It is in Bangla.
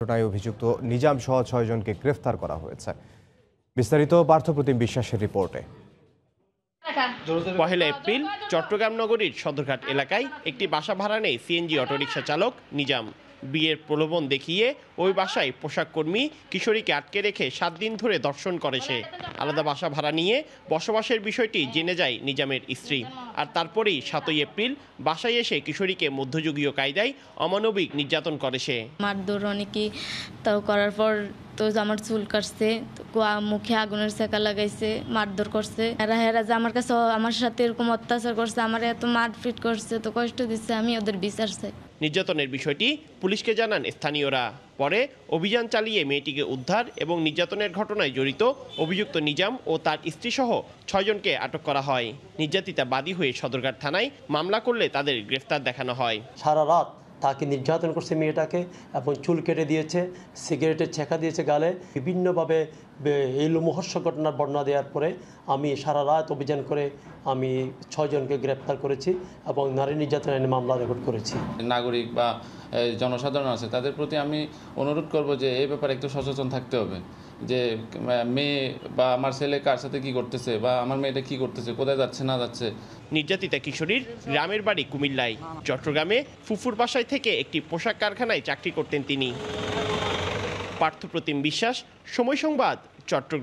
ঘটনায় অভিযুক্ত নিজাম সহ ছয়জনকে গ্রেফতার করা হয়েছে বিস্তারিত পার্থপ্রতিম বিশ্বাসের রিপোর্টে পহেলা এপ্রিল চট্টগ্রাম নগরীর সদরঘাট এলাকায় একটি বাসা ভাড়া নেই সিএনজি অটোরিকশা চালক নিজাম বিয়ের প্রলোভন দেখিয়ে ওই বাসায় পোশাক কর্মী কিশোরীকে আটকে রেখে সাত দিন ধরে দর্শন করে সে আলাদা বাসা ভাড়া নিয়ে বসবাসের বিষয়টি জেনে যায় নিজামের স্ত্রী আর তারপরেই সাতই এপ্রিল বাসায় এসে কিশোরীকে মধ্যযুগীয় কায়দায় অমানবিক নির্যাতন করে সে মারধর অনেকে তাও করার পর তো আমার চুল কাটছে মুখে আগুনের সেকা লাগাইছে মারধর করছে এরা যে আমার কাছে আমার সাথে এরকম অত্যাচার করছে আমার এত মারপিট করছে তো কষ্ট দিচ্ছে আমি ওদের বিচার চাই নির্যাতনের বিষয়টি পুলিশকে জানান স্থানীয়রা পরে অভিযান চালিয়ে মেয়েটিকে উদ্ধার এবং নির্যাতনের ঘটনায় জড়িত অভিযুক্ত নিজাম ও তার স্ত্রী সহ ছয়জনকে আটক করা হয় নির্যাতিতা বাদী হয়ে সদরঘাট থানায় মামলা করলে তাদের গ্রেফতার দেখানো হয় সারা রাত তাকে নির্যাতন করছে মেয়েটাকে এবং চুল কেটে দিয়েছে সিগারেটের ছেঁকা দিয়েছে গালে বিভিন্নভাবে এই লোমহর্ষ ঘটনার বর্ণনা দেওয়ার পরে আমি সারা রাত অভিযান করে আমি ছয়জনকে গ্রেপ্তার করেছি এবং নারী নির্যাতন আইনে মামলা রেকর্ড করেছি নাগরিক বা জনসাধারণ আছে তাদের প্রতি আমি অনুরোধ করব যে এই ব্যাপারে একটু সচেতন থাকতে হবে যে মেয়ে বা আমার ছেলে কার সাথে কী করতেছে বা আমার মেয়েটা কি করতেছে কোথায় যাচ্ছে না যাচ্ছে নির্যাতিতা কিশোরীর গ্রামের বাড়ি কুমিল্লায় চট্টগ্রামে ফুফুর বাসায় থেকে একটি পোশাক কারখানায় চাকরি করতেন তিনি পার্থপ্রতিম বিশ্বাস সময় সংবাদ চট্টগ্রাম